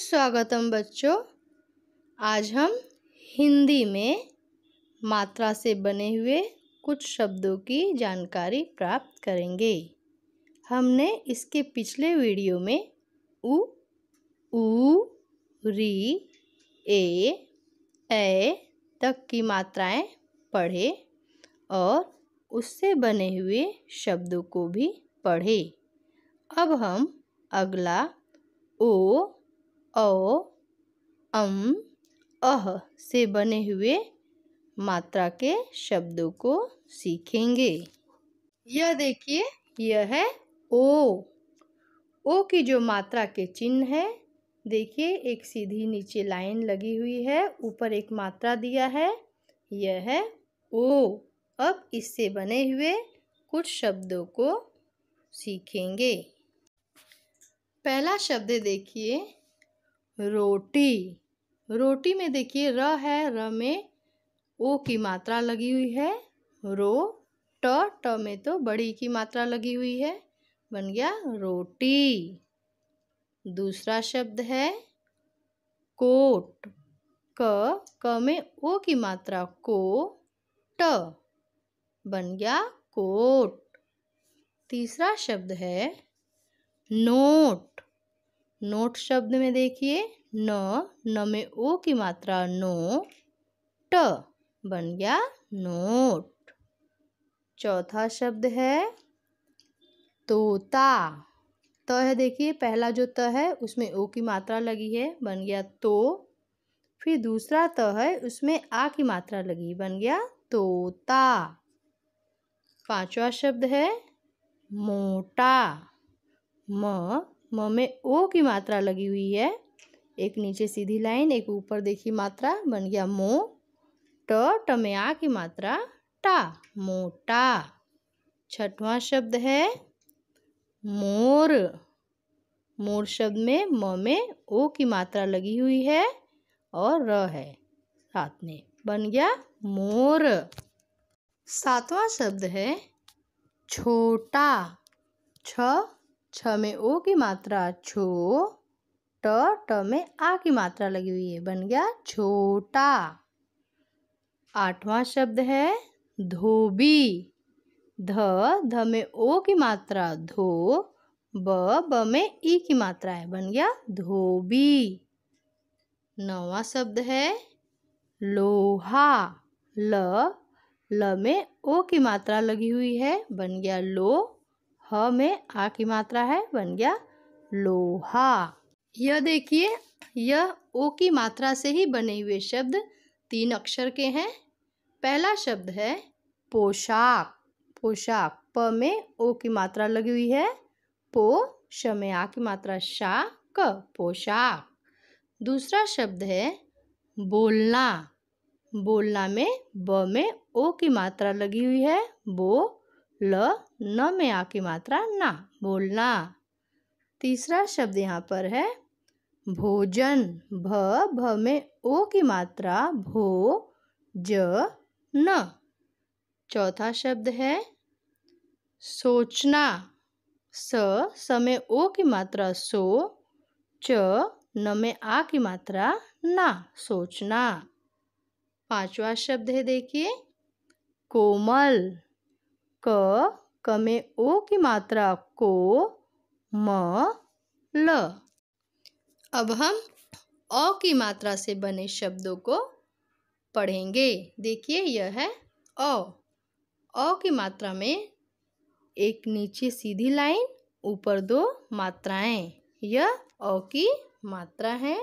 स्वागतम बच्चों आज हम हिंदी में मात्रा से बने हुए कुछ शब्दों की जानकारी प्राप्त करेंगे हमने इसके पिछले वीडियो में उ ऊ री ए ए तक की मात्राएं पढ़े और उससे बने हुए शब्दों को भी पढ़े अब हम अगला ओ अ अम अह से बने हुए मात्रा के शब्दों को सीखेंगे यह देखिए यह है ओ ओ की जो मात्रा के चिन्ह है देखिए एक सीधी नीचे लाइन लगी हुई है ऊपर एक मात्रा दिया है यह है ओ अब इससे बने हुए कुछ शब्दों को सीखेंगे पहला शब्द देखिए रोटी रोटी में देखिए र है र में ओ की मात्रा लगी हुई है रो ट ट में तो बड़ी की मात्रा लगी हुई है बन गया रोटी दूसरा शब्द है कोट क क में ओ की मात्रा को ट बन गया कोट तीसरा शब्द है नोट नोट शब्द में देखिए न न में ओ की मात्रा नो ट बन गया नोट चौथा शब्द है तोता त तो है देखिए पहला जो त तो है उसमें ओ की मात्रा लगी है बन गया तो फिर दूसरा त तो है उसमें आ की मात्रा लगी बन गया तोता पांचवा शब्द है मोटा म म में ओ की मात्रा लगी हुई है एक नीचे सीधी लाइन एक ऊपर देखी मात्रा बन गया मो ट ट में आ की मात्रा टा मोटा छठवां शब्द है मोर मोर शब्द में म में ओ की मात्रा लगी हुई है और र है साथ में बन गया मोर सातवां शब्द है छोटा छ छ में ओ की मात्रा छो ट ट में आ की मात्रा लगी हुई है बन गया छोटा आठवां शब्द है धोबी ध ध में ओ की मात्रा धो ब ब में ई की मात्रा है बन गया धोबी नौवां शब्द है लोहा ल ल में ओ की मात्रा लगी हुई है बन गया लो ह में आ की मात्रा है बन गया लोहा यह देखिए यह ओ की मात्रा से ही बने हुए शब्द तीन अक्षर के हैं पहला शब्द है पोशाक पोशाक प में ओ की मात्रा लगी हुई है पो श में आ की मात्रा शा क पोशाक दूसरा शब्द है बोलना बोलना में ब में ओ की मात्रा लगी हुई है बो ल न में आ की मात्रा ना बोलना तीसरा शब्द यहाँ पर है भोजन भ भ में ओ की मात्रा भो ज न चौथा शब्द है सोचना स स में ओ की मात्रा सो च न में आ की मात्रा ना सोचना पांचवा शब्द है देखिए कोमल क क में ओ की मात्रा को म ल अब हम अ की मात्रा से बने शब्दों को पढ़ेंगे देखिए यह है अ अ की मात्रा में एक नीचे सीधी लाइन ऊपर दो मात्राएं यह अ की मात्रा है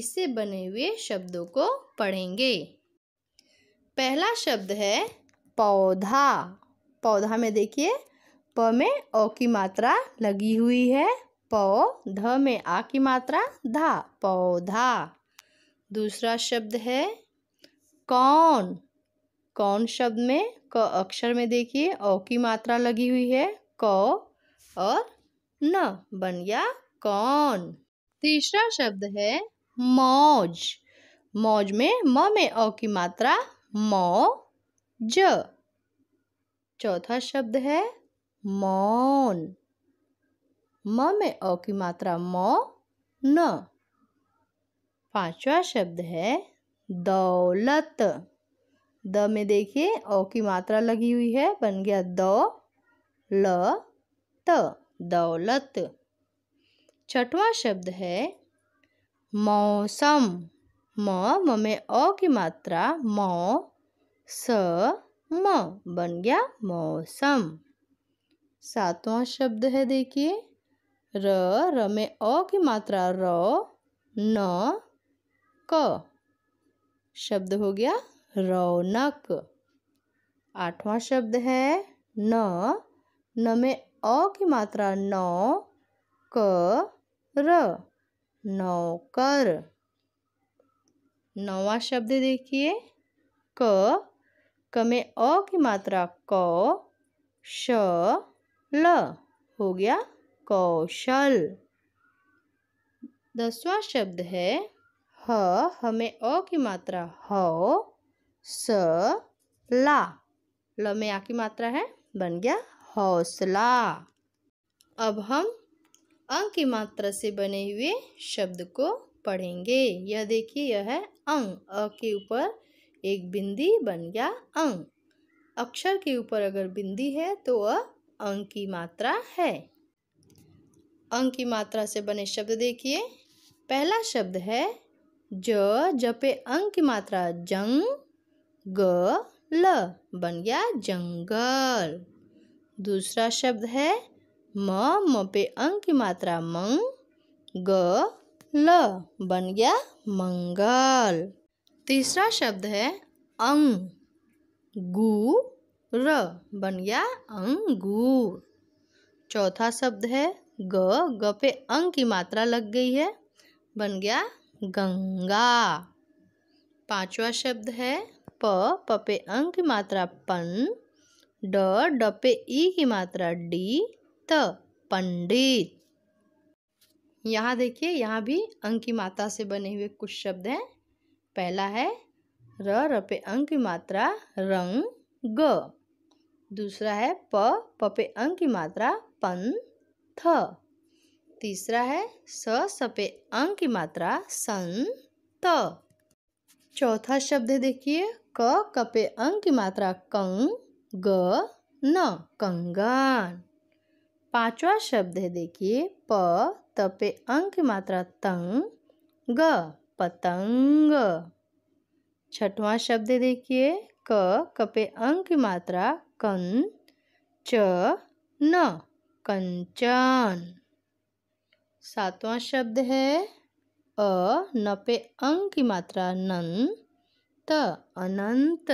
इससे बने हुए शब्दों को पढ़ेंगे पहला शब्द है पौधा पौधा में देखिए प में ओ की मात्रा लगी हुई है पौ ध में आ की मात्रा धा पौधा दूसरा शब्द है कौन कौन शब्द में क अक्षर में देखिए औ की मात्रा लगी हुई है क और न बन गया कौन तीसरा शब्द है मौज मौज में म में ओ की मात्रा मौ ज चौथा शब्द है मौन म में अ की मात्रा म न पांचवा शब्द है दौलत द में देखिए अ की मात्रा लगी हुई है बन गया द ल त दौलत छठवा शब्द है मौसम म म में अ की मात्रा म स म बन गया मौसम सातवां शब्द है देखिए र र में अ की मात्रा र न क शब्द हो गया रौनक आठवां शब्द है न न में अ की मात्रा न क र नौकर नौवा शब्द देखिए क क में अ की मात्रा क श ल हो गया कौशल दसवां शब्द है ह हमें अ की मात्रा ह स ला ल में आ की मात्रा है बन गया हौसला अब हम अंक की मात्रा से बने हुए शब्द को पढ़ेंगे यह देखिए यह है अंग अ के ऊपर एक बिंदी बन गया अंग अक्षर के ऊपर अगर बिंदी है तो वह अंग की मात्रा है अंग की मात्रा से बने शब्द देखिए पहला शब्द है ज जपे अंग की मात्रा जंग ग ल बन गया जंगल दूसरा शब्द है म म पे अंग की मात्रा मंग ग ल बन गया मंगल तीसरा शब्द है अंग गु र बन गया अंगूर चौथा शब्द है ग ग पे अंग की मात्रा लग गई है बन गया गंगा पांचवा शब्द है प प पे अंग की मात्रा पन ड ड पे ई की मात्रा डी त पंडित यहाँ देखिए यहाँ भी अंग की मात्रा से बने हुए कुछ शब्द हैं पहला है र र पे अंक की मात्रा रंग ग दूसरा है प प पे अंक की मात्रा पन थ तीसरा है स स पे अंक की मात्रा सन त चौथा शब्द देखिए क क पे अंक की मात्रा कंग ग न कंगन पांचवा शब्द है देखिए प त पे अंक की मात्रा तंग ग पतंग छठवा शब्द देखिए क कपे अंक मात्रा कं च न कंचन सातवां शब्द है अ न पे अंक की मात्रा नन त अनंत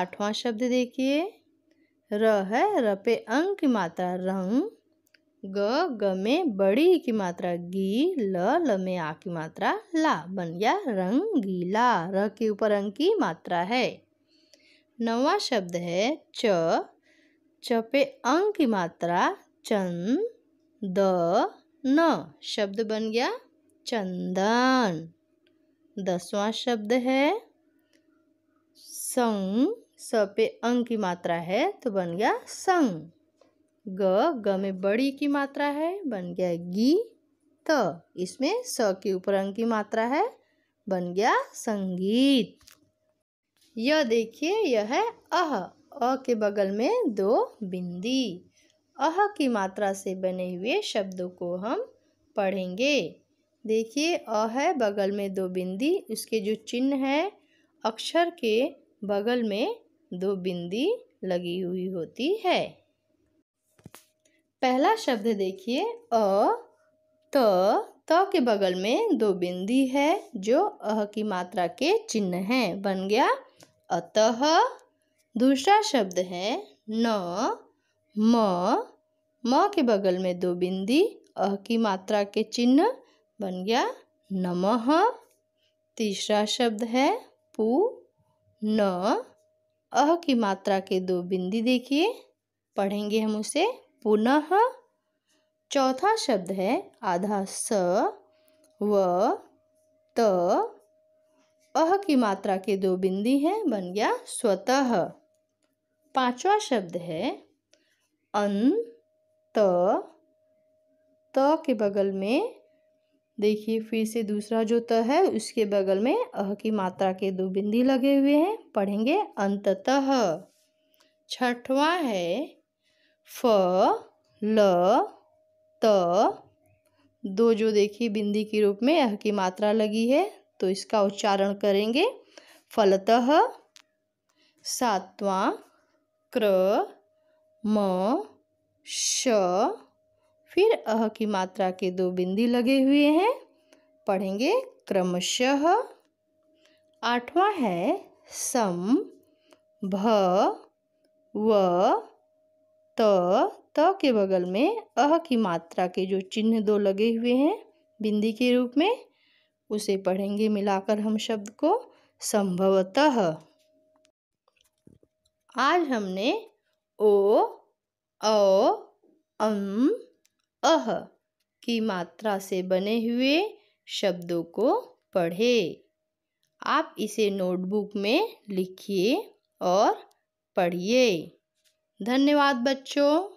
आठवां शब्द देखिए र है र पे अंक की मात्रा रंग ग ग में बड़ी की मात्रा गी ल ल में आ की मात्रा ला बन गया रंगीला र के ऊपर अंग की मात्रा है नवा शब्द है च च पे अंग की मात्रा चन द न शब्द बन गया चंदन दसवां शब्द है संग स पे अंग की मात्रा है तो बन गया संग ग ग में बड़ी की मात्रा है बन गया गी त इसमें स के ऊपर अंग की मात्रा है बन गया संगीत यह देखिए यह है अह अ के बगल में दो बिंदी अह की मात्रा से बने हुए शब्दों को हम पढ़ेंगे देखिए अ है बगल में दो बिंदी उसके जो चिन्ह है अक्षर के बगल में दो बिंदी लगी हुई होती है पहला शब्द देखिए अ त त के बगल में दो बिंदी है जो अह की मात्रा के चिन्ह है बन गया अतः दूसरा शब्द है न म म के बगल में दो बिंदी अह की मात्रा के चिन्ह बन गया नमः तीसरा शब्द है पू न अह की मात्रा के दो बिंदी देखिए पढ़ेंगे हम उसे पुनः चौथा शब्द है आधा स व त अह की मात्रा के दो बिंदी हैं बन गया स्वतः पांचवा शब्द है अन त त के बगल में देखिए फिर से दूसरा जो त है उसके बगल में अह की मात्रा के दो बिंदी लगे हुए हैं पढ़ेंगे अंततः छठवां है फ ल त दो जो देखिए बिंदी के रूप में यह की मात्रा लगी है तो इसका उच्चारण करेंगे फलत सातवा क्र म श फिर अह की मात्रा के दो बिंदी लगे हुए हैं पढ़ेंगे क्रमशः आठवां है सम भ व त त के बगल में अह की मात्रा के जो चिन्ह दो लगे हुए हैं बिंदी के रूप में उसे पढ़ेंगे मिलाकर हम शब्द को संभवतः आज हमने ओ अ अम अह की मात्रा से बने हुए शब्दों को पढ़े आप इसे नोटबुक में लिखिए और पढ़िए धन्यवाद बच्चों